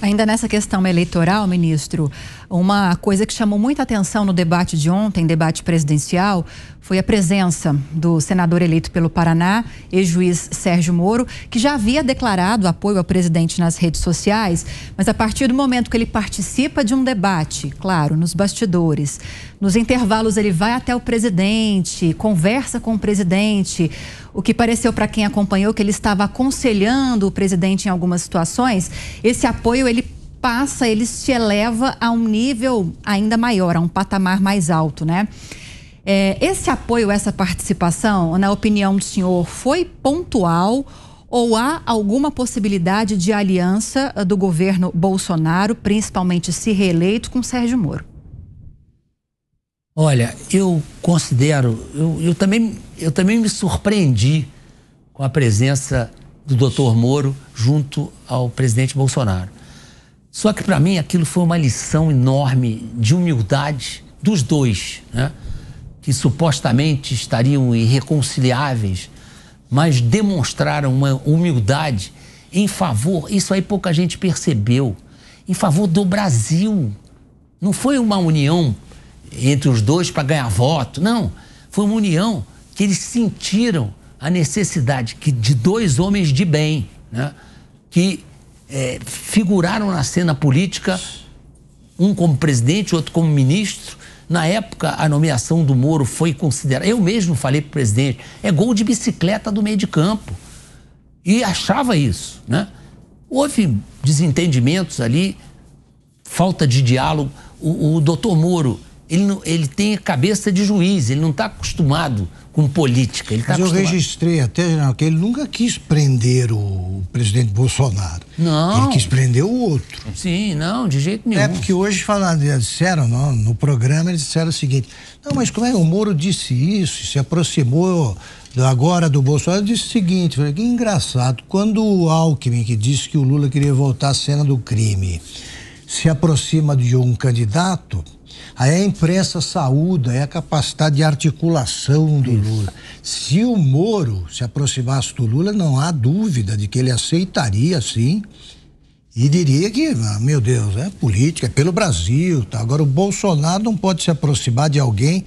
Ainda nessa questão eleitoral, ministro, uma coisa que chamou muita atenção no debate de ontem, debate presidencial, foi a presença do senador eleito pelo Paraná, ex-juiz Sérgio Moro, que já havia declarado apoio ao presidente nas redes sociais, mas a partir do momento que ele participa de um debate, claro, nos bastidores, nos intervalos ele vai até o presidente, conversa com o presidente, o que pareceu para quem acompanhou que ele estava aconselhando o presidente em algumas situações, esse apoio passa, ele te eleva a um nível ainda maior, a um patamar mais alto, né? É, esse apoio, essa participação, na opinião do senhor, foi pontual ou há alguma possibilidade de aliança ah, do governo Bolsonaro, principalmente se reeleito, com Sérgio Moro? Olha, eu considero, eu, eu também, eu também me surpreendi com a presença do Dr. Moro junto ao presidente Bolsonaro. Só que para mim aquilo foi uma lição enorme de humildade dos dois, né? que supostamente estariam irreconciliáveis, mas demonstraram uma humildade em favor, isso aí pouca gente percebeu, em favor do Brasil. Não foi uma união entre os dois para ganhar voto, não. Foi uma união que eles sentiram a necessidade que, de dois homens de bem, né? que é, figuraram na cena política, um como presidente, outro como ministro. Na época, a nomeação do Moro foi considerada. Eu mesmo falei para o presidente: é gol de bicicleta do meio de campo. E achava isso. Né? Houve desentendimentos ali, falta de diálogo. O, o doutor Moro ele, não, ele tem a cabeça de juiz, ele não está acostumado com política. Ele tá Mas acostumado. eu registrei até, general, que ele nunca quis prender o presidente Bolsonaro. Não. Ele quis prender o outro. Sim, não, de jeito nenhum. É porque hoje falaram, disseram não, no programa, eles disseram o seguinte: não, mas como é o Moro disse isso, se aproximou agora do Bolsonaro, disse o seguinte: falei, que engraçado, quando o Alckmin, que disse que o Lula queria voltar à cena do crime se aproxima de um candidato, aí a é imprensa saúda, é a capacidade de articulação do Isso. Lula. Se o Moro se aproximasse do Lula, não há dúvida de que ele aceitaria, sim, e diria que, ah, meu Deus, é política, é pelo Brasil. Tá? Agora, o Bolsonaro não pode se aproximar de alguém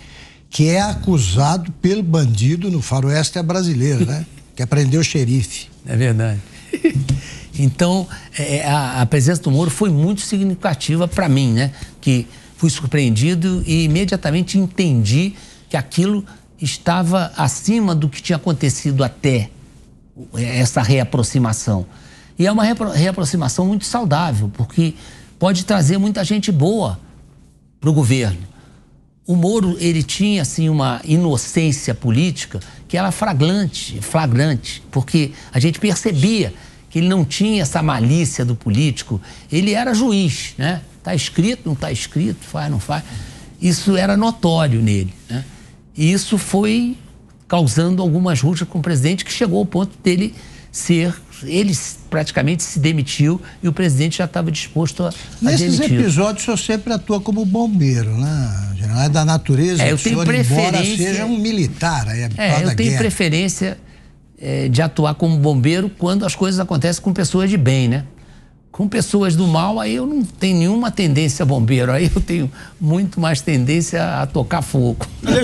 que é acusado pelo bandido no faroeste é brasileiro, né? que aprendeu prender o xerife. É verdade. Então, é, é, a, a, presença do Moro foi muito significativa para mim, né? Que fui surpreendido e imediatamente entendi que aquilo estava acima do que tinha acontecido até é, essa reaproximação. E é uma reaproximação muito saudável, porque pode trazer muita gente boa para o governo. O Moro, ele tinha, assim, uma inocência política que era flagrante, flagrante, porque a gente percebia que ele não tinha essa malícia do político. Ele era juiz, né? Está escrito, não está escrito, faz, não faz. Isso era notório nele. Né? E isso foi causando algumas rusgas com o presidente, que chegou ao ponto dele ser. Ele praticamente se demitiu e o presidente já estava disposto a, a Nesses demitir. episódios, o senhor sempre atua como bombeiro, né, general? É da natureza é, eu tenho senhor, preferência... embora seja um militar. É, é eu tenho guerra. preferência é, de atuar como bombeiro quando as coisas acontecem com pessoas de bem, né? Com pessoas do mal, aí eu não tenho nenhuma tendência a bombeiro, aí eu tenho muito mais tendência a tocar fogo.